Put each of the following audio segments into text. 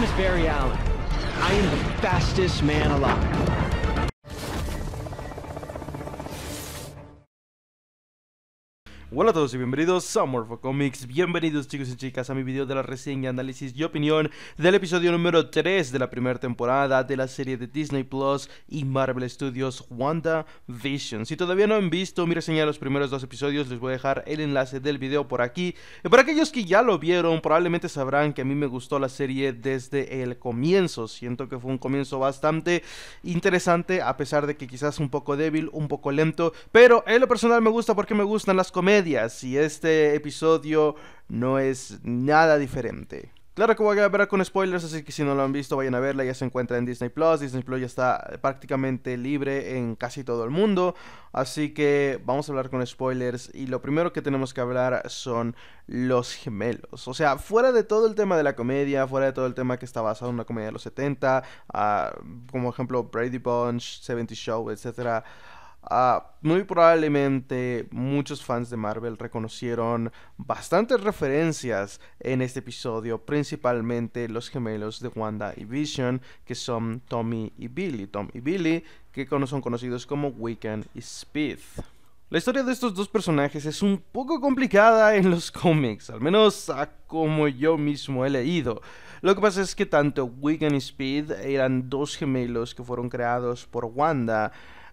name is Barry Allen. I am the fastest man alive. Hola a todos y bienvenidos a for Comics. Bienvenidos chicos y chicas a mi video de la reseña, análisis y opinión del episodio número 3 de la primera temporada de la serie de Disney Plus y Marvel Studios WandaVision Si todavía no han visto mi reseña de los primeros dos episodios, les voy a dejar el enlace del video por aquí. Y Para aquellos que ya lo vieron, probablemente sabrán que a mí me gustó la serie desde el comienzo. Siento que fue un comienzo bastante interesante, a pesar de que quizás un poco débil, un poco lento, pero en lo personal me gusta porque me gustan las comedias y este episodio no es nada diferente. Claro que voy a hablar con spoilers, así que si no lo han visto, vayan a verla. Ya se encuentra en Disney Plus. Disney Plus ya está prácticamente libre en casi todo el mundo. Así que vamos a hablar con spoilers. Y lo primero que tenemos que hablar son los gemelos. O sea, fuera de todo el tema de la comedia, fuera de todo el tema que está basado en una comedia de los 70, ah, como ejemplo Brady Bunch, 70 Show, etcétera. Ah, muy probablemente muchos fans de Marvel reconocieron bastantes referencias en este episodio, principalmente los gemelos de Wanda y Vision, que son Tommy y Billy, Tommy y Billy, que son conocidos como Weekend y Speed. La historia de estos dos personajes es un poco complicada en los cómics, al menos a como yo mismo he leído. Lo que pasa es que tanto Wiccan y Speed eran dos gemelos que fueron creados por Wanda,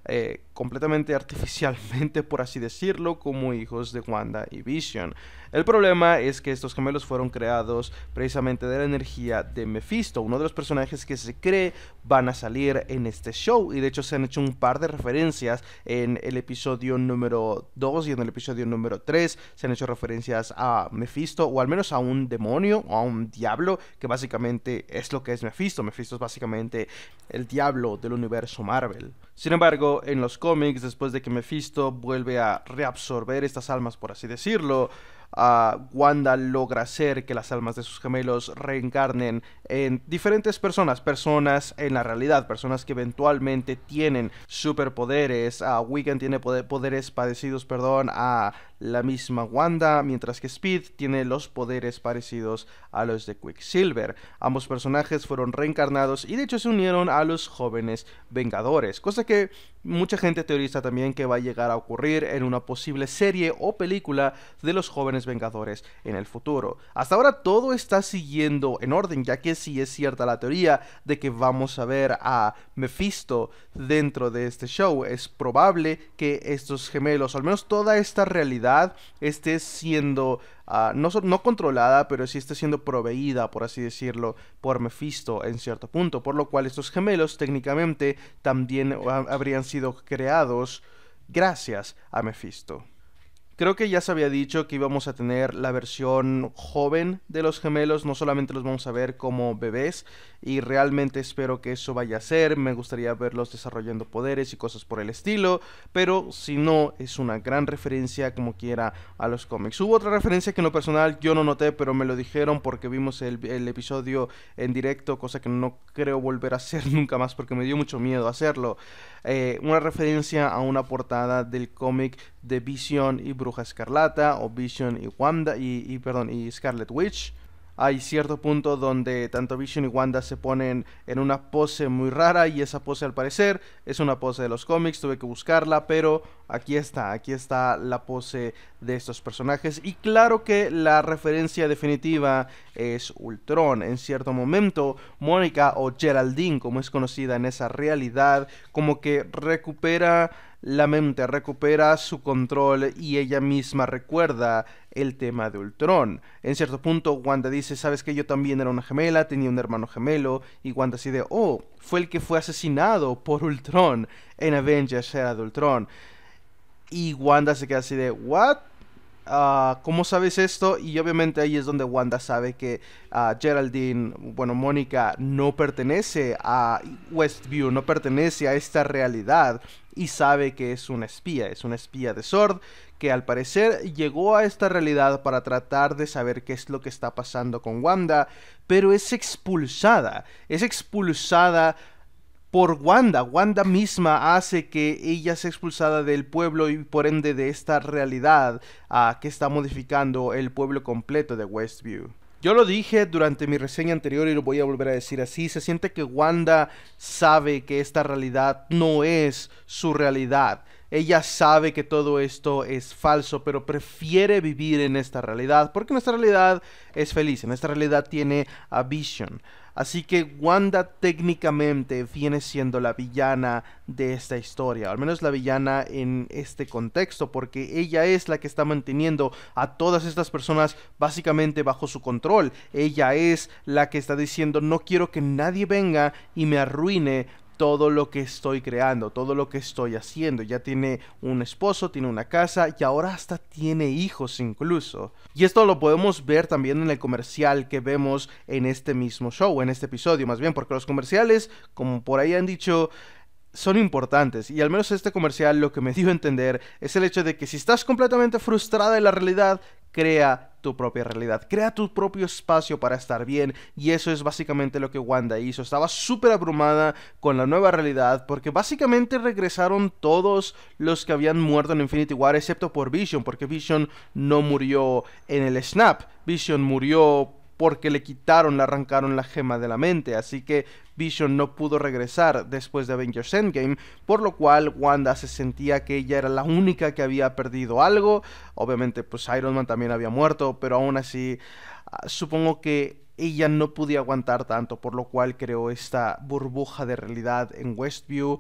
eh, completamente artificialmente, por así decirlo, como hijos de Wanda y Vision. El problema es que estos gemelos fueron creados precisamente de la energía de Mephisto, uno de los personajes que se cree van a salir en este show. Y de hecho se han hecho un par de referencias en el episodio número 2 y en el episodio número 3. Se han hecho referencias a Mephisto o al menos a un demonio o a un diablo que básicamente es lo que es Mephisto. Mephisto es básicamente el diablo del universo Marvel. Sin embargo, en los cómics, después de que Mephisto vuelve a reabsorber estas almas, por así decirlo, Wanda logra hacer que las almas de sus gemelos reencarnen en diferentes personas, personas en la realidad, personas que eventualmente tienen superpoderes. Ah, Wigan tiene poderes parecidos, perdón, a la misma Wanda, mientras que Speed tiene los poderes parecidos a los de Quicksilver. Ambos personajes fueron reencarnados y de hecho se unieron a los jóvenes Vengadores, cosa que mucha gente teoriza también que va a llegar a ocurrir en una posible serie o película de los jóvenes Vengadores en el futuro. Hasta ahora todo está siguiendo en orden, ya que si es cierta la teoría de que vamos a ver a Mephisto dentro de este show. Es probable que estos gemelos, al menos toda esta realidad, esté siendo ah, no, no, controlada, pero sí está siendo proveída, por así decirlo, por Mephisto en cierto punto, por lo cual estos gemelos técnicamente también habrían sido creados gracias a Mephisto. Creo que ya se había dicho que íbamos a tener la versión joven de los gemelos, no solamente los vamos a ver como bebés, y realmente espero que eso vaya a ser, me gustaría verlos desarrollando poderes y cosas por el estilo, pero si no, es una gran referencia como quiera a los cómics. Hubo otra referencia que en lo personal yo no noté, pero me lo dijeron porque vimos el, episodio en directo, cosa que no creo volver a hacer nunca más porque me dio mucho miedo hacerlo. Eh, una referencia a una portada del cómic de Vision y Bruja Escarlata o Vision y Wanda y, perdón, y Scarlet Witch. Hay cierto punto donde tanto Vision y Wanda se ponen en una pose muy rara y esa pose al parecer es una pose de los cómics, tuve que buscarla, pero aquí está, aquí está la pose de estos personajes y claro que la referencia definitiva es Ultron. En cierto momento, Mónica o Geraldine, como es conocida en esa realidad, como que recupera la mente recupera su control y ella misma recuerda el tema de Ultron. En cierto punto, Wanda dice, sabes que yo también era una gemela, tenía un hermano gemelo, y Wanda así de, oh, fue el que fue asesinado por Ultron en Avengers era de Ultron. Y Wanda se queda así de, what? Ah, ¿Cómo sabes esto? Y obviamente ahí es donde Wanda sabe que ah, Geraldine, bueno, Mónica no pertenece a Westview, no pertenece a esta realidad y sabe que es una espía, es una espía de Sord que al parecer llegó a esta realidad para tratar de saber qué es lo que está pasando con Wanda, pero es expulsada, es expulsada por Wanda. Wanda misma hace que ella sea expulsada del pueblo y por ende de esta realidad a que está modificando el pueblo completo de Westview. Yo lo dije durante mi reseña anterior y lo voy a volver a decir así. Se siente que Wanda sabe que esta realidad no es su realidad. Ella sabe que todo esto es falso, pero prefiere vivir en esta realidad, porque nuestra realidad es feliz, en esta realidad tiene a Vision. Así que Wanda técnicamente viene siendo la villana de esta historia, al menos la villana en este contexto, porque ella es la que está manteniendo a todas estas personas básicamente bajo su control. Ella es la que está diciendo no quiero que nadie venga y me arruine todo lo que estoy creando, todo lo que estoy haciendo. Ya tiene un esposo, tiene una casa y ahora hasta tiene hijos incluso. Y esto lo podemos ver también en el comercial que vemos en este mismo show, en este episodio más bien, porque los comerciales, como por ahí han dicho, son importantes y al menos este comercial lo que me dio a entender es el hecho de que si estás completamente frustrada en la realidad, crea tu propia realidad, crea tu propio espacio para estar bien y eso es básicamente lo que Wanda hizo. Estaba súper abrumada con la nueva realidad porque básicamente regresaron todos los que habían muerto en Infinity War excepto por Vision porque Vision no murió en el snap, Vision murió porque le quitaron, le arrancaron la gema de la mente, así que Vision no pudo regresar después de Avengers Endgame, por lo cual Wanda se sentía que ella era la única que había perdido algo, obviamente pues Iron Man también había muerto, pero aún así ah, supongo que ella no podía aguantar tanto, por lo cual creó esta burbuja de realidad en Westview,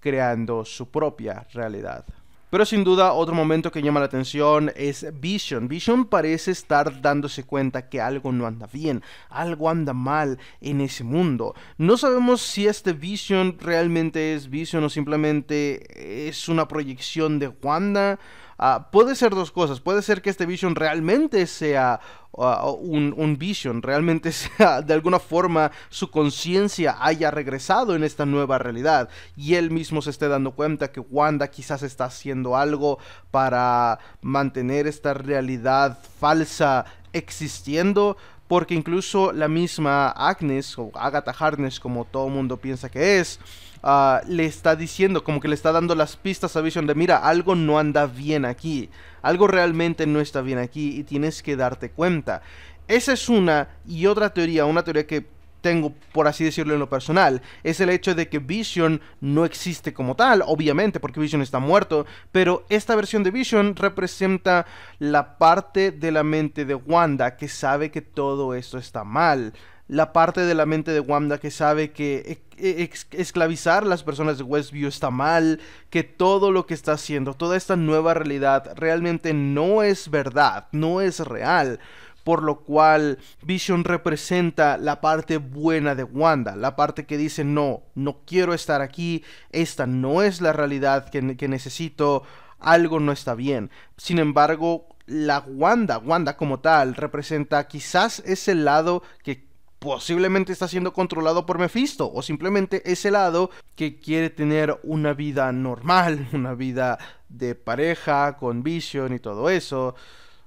creando su propia realidad. Pero sin duda otro momento que llama la atención es Vision. Vision parece estar dándose cuenta que algo no anda bien, algo anda mal en ese mundo. No sabemos si este Vision realmente es Vision o simplemente es una proyección de Wanda Ah, puede ser dos cosas. Puede ser que este Vision realmente sea ah, un, Vision, realmente sea de alguna forma su conciencia haya regresado en esta nueva realidad y él mismo se esté dando cuenta que Wanda quizás está haciendo algo para mantener esta realidad falsa existiendo. Porque incluso la misma Agnes o Agatha Harness como todo mundo piensa que es, Ah, le está diciendo, como que le está dando las pistas a Vision de, mira, algo no anda bien aquí, algo realmente no está bien aquí y tienes que darte cuenta. Esa es una y otra teoría, una teoría que tengo, por así decirlo en lo personal, es el hecho de que Vision no existe como tal, obviamente, porque Vision está muerto, pero esta versión de Vision representa la parte de la mente de Wanda que sabe que todo esto está mal la parte de la mente de Wanda que sabe que e-, e-, esclavizar las personas de Westview está mal, que todo lo que está haciendo, toda esta nueva realidad realmente no es verdad, no es real. Por lo cual Vision representa la parte buena de Wanda, la parte que dice, no, no quiero estar aquí, esta no es la realidad que, que necesito, algo no está bien. Sin embargo, la Wanda, Wanda como tal, representa quizás ese lado que posiblemente está siendo controlado por Mephisto o simplemente ese lado que quiere tener una vida normal, una vida de pareja, con Vision y todo eso.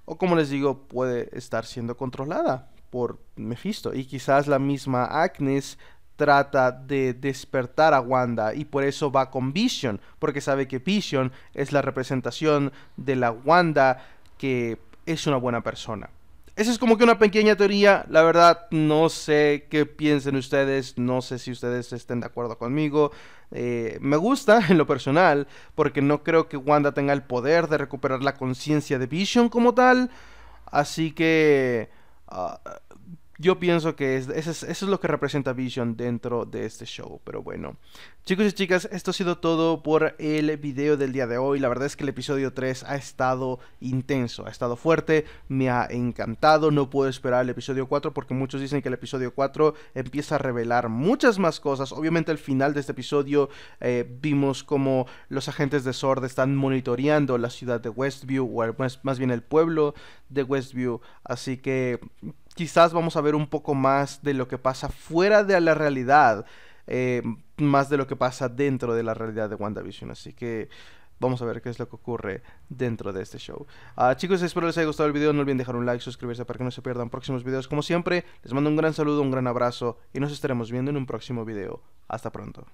O como les digo, puede estar siendo controlada por Mephisto. Y quizás la misma Agnes trata de despertar a Wanda y por eso va con Vision, porque sabe que Vision es la representación de la Wanda que es una buena persona. Esa es como que una pequeña teoría. La verdad, no sé qué piensen ustedes. No sé si ustedes estén de acuerdo conmigo. Eh, me gusta en lo personal, porque no creo que Wanda tenga el poder de recuperar la conciencia de Vision como tal. Así que... Ah, yo pienso que eso, es, lo que representa Vision dentro de este show. Pero bueno, chicos y chicas, esto ha sido todo por el video del día de hoy. La verdad es que el episodio 3 ha estado intenso, ha estado fuerte, me ha encantado. No puedo esperar el episodio 4 porque muchos dicen que el episodio 4 empieza a revelar muchas más cosas. Obviamente al final de este episodio eh, vimos como los agentes de S.O.R.D. están monitoreando la ciudad de Westview, o más bien el pueblo de Westview. Así que quizás vamos a ver un poco más de lo que pasa fuera de la realidad, eh, más de lo que pasa dentro de la realidad de WandaVision. Así que vamos a ver qué es lo que ocurre dentro de este show. Ah, chicos, espero les haya gustado el video. No olviden dejar un like, suscribirse para que no se pierdan próximos videos. Como siempre, les mando un gran saludo, un gran abrazo y nos estaremos viendo en un próximo video. Hasta pronto.